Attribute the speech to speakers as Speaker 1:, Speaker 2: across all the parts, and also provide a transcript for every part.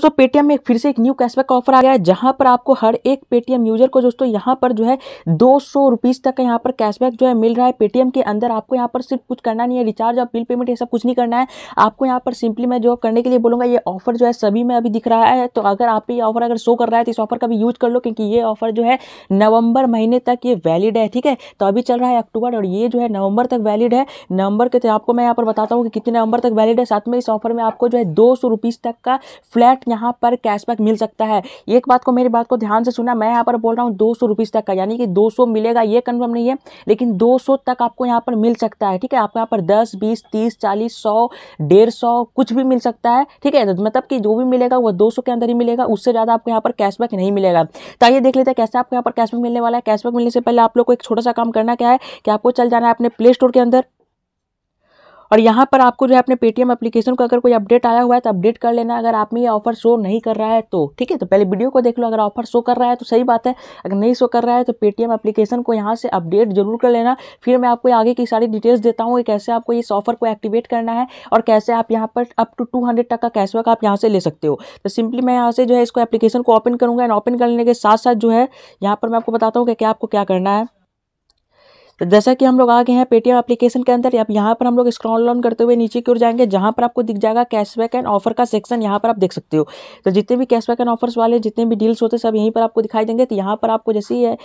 Speaker 1: दोस्तों पेटीएम में फिर से एक न्यू कैशबैक का ऑफर आ गया है जहां पर आपको हर एक पेटीएम यूजर को दोस्तों यहां पर जो है दो सौ रुपीज तक का यहाँ पर कैशबैक जो है मिल रहा है पेटीएम के अंदर आपको यहाँ पर सिर्फ कुछ करना नहीं है रिचार्ज और बिल पेमेंट ये सब कुछ नहीं करना है आपको यहाँ पर सिंपली मैं जो करने के लिए बोलूँगा ये ऑफर जो है सभी में अभी दिख रहा है तो अगर आप ये ऑफर अगर शो कर रहा है तो इस ऑफर का भी यूज कर लो क्योंकि ये ऑफर जो है नवंबर महीने तक ये वैलिड है ठीक है तो अभी चल रहा है अक्टूबर और ये जो है नवंबर तक वैलिड है नवंबर के तो आपको मैं यहाँ पर बताता हूँ कि कितने नवंबर तक वैलिड है साथ में इस ऑफर में आपको जो है दो सौ तक का फ्लैट यहाँ पर कैशबैक मिल सकता है एक बात को मेरी बात को ध्यान से सुना मैं यहाँ पर बोल रहा हूँ दो सौ तक का यानी कि दो मिलेगा ये कन्फर्म नहीं है लेकिन दो तक आपको यहाँ पर मिल सकता है ठीक है आपको यहाँ पर दस बीस तीस चालीस सौ डेढ़ सौ कुछ भी मिल सकता है ठीक है मतलब कि जो भी मिलेगा वो दो के अंदर ही मिलेगा उससे ज़्यादा आपको यहाँ पर कैशबैक नहीं मिलेगा तो आइए देख लेते हैं कैसे आपको यहाँ पर कैशबैक मिलने वाला है कैशबैक मिलने से पहले आप लोग को एक छोटा सा काम करना क्या है कि आपको चल जाना है अपने प्ले स्टोर के अंदर और यहाँ पर आपको जो है अपने पेटीएम एप्लीकेशन को अगर कोई अपडेट आया हुआ है तो अपडेट कर लेना अगर आप में ये ऑफर शो नहीं कर रहा है तो ठीक है तो पहले वीडियो को देख लो अगर ऑफर शो कर रहा है तो सही बात है अगर नहीं शो कर रहा है तो पेटीएम एप्लीकेशन को यहाँ से अपडेट जरूर कर लेना फिर मैं आपको आगे की सारी डिटेल्स देता हूँ कि कैसे आपको इस ऑफर को एक्टिवेट करना है और कैसे आप यहाँ पर अप टू टू हंड्रेड तक का कैशबैक आप यहाँ से ले सकते हो तो सिंपली मैं यहाँ से जो है इसको एप्लीकेशन को ओपन करूँगा एंड ओपन करने के साथ साथ जो है यहाँ पर मैं आपको बताता हूँ कि क्या आपको क्या करना है तो जैसा कि हम लोग आ गए हैं पेटीएम एप्लीकेशन के अंदर आप यहाँ पर हम लोग स्क्रॉल डाउन करते हुए नीचे की ओर जाएंगे जहाँ पर आपको दिख जाएगा कैशबैक एंड ऑफर का सेक्शन यहाँ पर आप देख सकते हो तो जितने भी कैशबैक एंड ऑफर्स वाले जितने भी डील्स होते हैं सब यहीं पर आपको दिखाई देंगे तो यहाँ पर आपको जैसे ही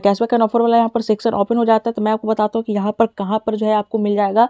Speaker 1: कैशबैक एंड ऑफर वाला यहाँ पर सेक्शन ओपन हो जाता है तो मैं आपको बताता हूँ कि यहाँ पर कहाँ पर जो है आपको मिल जाएगा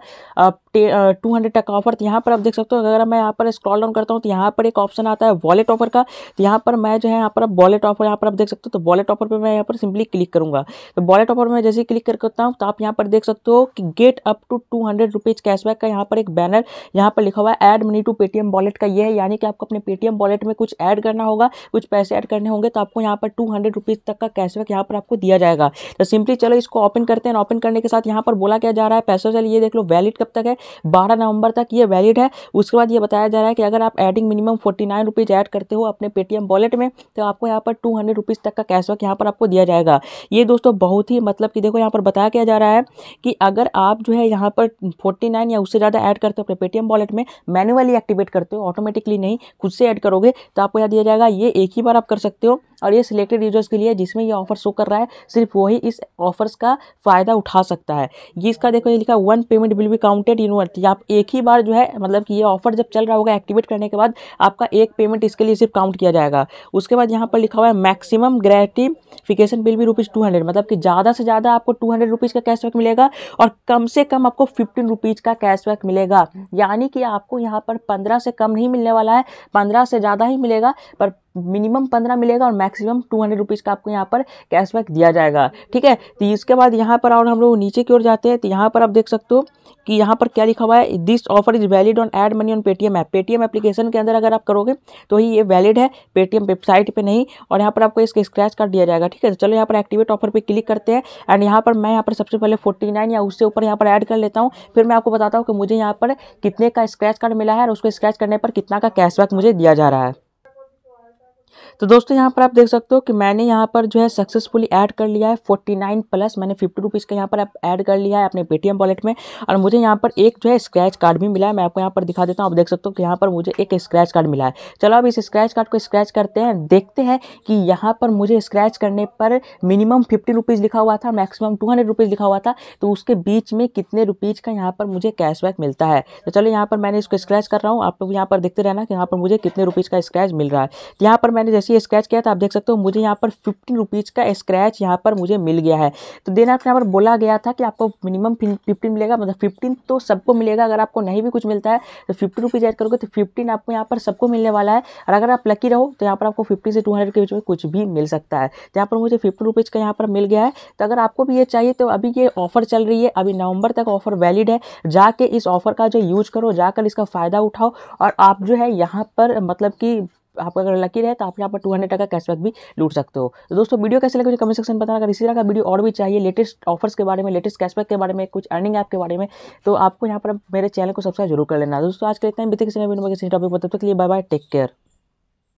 Speaker 1: टू हंड्रेड का ऑफर तो यहाँ पर आप देख सकते हो अगर मैं यहाँ पर स्क्रॉल डाउन करता हूँ तो यहाँ पर एक ऑप्शन आता है वॉलेट ऑफर का तो यहाँ पर मैं जो है यहाँ पर वॉलेट ऑफर यहाँ पर आप देख सकते हो तो वॉलेट ऑफर पर मैं यहाँ पर सिंपली क्लिक करूँगा तो वॉलेट ऑफर में जैसे क्लिक क्लिक कर करता हूँ तो आप यहाँ पर देख सकते हो कि get up to two hundred rupees cashback का यहाँ पर एक बैनर यहाँ पर लिखा हुआ है add money to Paytm wallet का ये है यानी कि आपको अपने पेटीएम वॉलेट में कुछ ऐड करना होगा कुछ पैसे ऐड करने होंगे तो आपको यहाँ पर टू हंड्रेड रुपीज़ तक का कैशबैक यहाँ पर आपको दिया जाएगा तो सिंपली चलो इसको ओपन करते हैं ओपन करने के साथ यहाँ पर बोला क्या जा रहा है पैसा चल ये देख लो वैलिड कब तक है बारह नवंबर तक ये वैलिड है उसके बाद ये बताया जा रहा है कि अगर आप adding minimum forty nine rupees add करते हो अपने पेटीएम वॉलेट में तो आपको यहाँ पर टू हंड्रेड रुपीज़ तक का कैशबैक यहाँ पर आपको दिया जाएगा ये दोस्तों बहुत ही मतलब कि देखो यहाँ पर बताया किया जा रहा है कि अगर आप जो है यहाँ पर फोर्टी नाइन या उससे ज़्यादा ऐड करते हो अपने पेटीएम वॉलेट में मैनुअली एक्टिवेट करते हो ऑटोमेटिकली नहीं खुद से ऐड करोगे तो आपको याद दिया जाएगा ये एक ही बार आप कर सकते हो और ये सिलेक्टेड यूजर्स के लिए जिसमें ये ऑफर शो कर रहा है सिर्फ वही इस ऑफर्स का फ़ायदा उठा सकता है ये इसका देखो ये लिखा one payment will be counted in worth आप एक ही बार जो है मतलब कि ये ऑफर जब चल रहा होगा एक्टिवेट करने के बाद आपका एक पेमेंट इसके लिए सिर्फ काउंट किया जाएगा उसके बाद यहाँ पर लिखा हुआ है मैक्सिमम ग्रेटिफिकेशन बिल भी रुपीज़ टू हंड्रेड मतलब कि ज़्यादा से ज़्यादा आपको टू हंड्रेड रुपीज़ का कैशबैक मिलेगा और कम से कम आपको फिफ्टीन रुपीज़ का कैशबैक मिलेगा यानी कि आपको यहाँ पर पंद्रह से कम नहीं मिलने वाला है पंद्रह से ज़्यादा ही मिलेगा पर मिनिमम पंद्रह मिलेगा और मैक्सिमम टू हंड्रेड रुपीज़ का आपको यहाँ पर कैशबैक दिया जाएगा ठीक है तो इसके बाद यहाँ पर और हम लोग नीचे की ओर जाते हैं तो यहाँ पर आप देख सकते हो कि यहाँ पर क्या लिखा हुआ है this offer is valid on add money on Paytm app Paytm application के अंदर अगर आप करोगे तो ही ये वैलिड है पेटीएम वेबसाइट पर नहीं और यहाँ पर आपको इसका स्क्रैच कार्ड दिया जाएगा ठीक है चलो यहाँ पर एक्टिवेट ऑफर पर क्लिक करते हैं एंड यहाँ पर मैं यहाँ पर सबसे पहले फोर्टी नाइन या उससे ऊपर यहाँ पर ऐड कर लेता हूँ फिर मैं आपको बताता हूँ कि मुझे यहाँ पर कितने का स्क्रैच कार्ड मिला है और उसको स्क्रैच करने पर कितना का कैशबैक मुझे दिया जा रहा है तो दोस्तों यहाँ पर आप देख सकते हो कि मैंने यहाँ पर जो है सक्सेसफुली ऐड कर लिया है फोर्टी नाइन प्लस मैंने फिफ्टी रुपीज़ का यहाँ पर ऐड कर लिया है अपने पेटीएम वॉलेट में और मुझे यहाँ पर एक जो है स्क्रैच कार्ड भी मिला है मैं आपको यहाँ पर दिखा देता हूँ आप देख सकते हो कि यहाँ पर मुझे एक स्क्रैच कार्ड मिला है चलो अब इस स्क्रैच कार्ड को स्क्रैच करते हैं देखते हैं कि यहाँ पर मुझे स्क्रैच करने पर मिनिमम फिफ्टी रुपीज़ लिखा हुआ था मैक्सिमम टू हंड्रेड रुपीज़ लिखा हुआ था तो उसके बीच में कितने रुपीज़ का यहाँ पर मुझे कैशबैक मिलता है तो चलो यहाँ पर मैंने इसको स्क्रैच कर रहा हूँ आप लोग यहाँ पर देखते रहना कि यहाँ पर मुझे कितने रुपीज़ का स्क्रैच मिल रहा है यहाँ पर मैं मैंने जैसे ही स्क्रैच किया था आप देख सकते हो मुझे यहाँ पर फिफ्टीन रुपीज़ का स्क्रैच यहाँ पर मुझे मिल गया है तो देन यहाँ पर बोला गया था कि आपको मिनिमम फिफ्टीन मिलेगा मतलब फिफ्टीन तो सबको मिलेगा अगर आपको नहीं भी कुछ मिलता है तो फिफ्टी रुपीज़ ऐड करोगे तो फिफ्टीन आपको यहाँ पर सबको मिलने वाला है और अगर आप लकी रहो तो यहाँ पर आपको फिफ्टी से टू हंड्रेड के बीच में कुछ भी मिल सकता है तो यहाँ पर मुझे फिफ्टी रुपीज़ का यहाँ पर मिल गया है तो अगर आपको भी ये चाहिए तो अभी ये ऑफर चल रही है अभी नवंबर तक ऑफर वैलिड है जाके इस ऑफर का जो यूज करो जाकर इसका फ़ायदा उठाओ और आप जो है यहाँ पर मतलब कि आपका अगर लकी रहे तो आप यहाँ पर टू हंड्रेड का कैशबैक भी लूट सकते हो तो दोस्तों वीडियो कैसे लगे मुझे कमेंट सेक्शन बताना अगर इसी तरह का वीडियो और भी चाहिए लेटेस्ट ऑफर्स के बारे में लेटेस्ट कैशबैक के बारे में कुछ अर्निंग ऐप के बारे में तो आपको यहाँ पर मेरे चैनल को सब्सक्राइब जरूर कर लेना दोस्तों आज के इतना बीते किसी टॉपिक पर तब तक लिए बाय बाय टेक केयर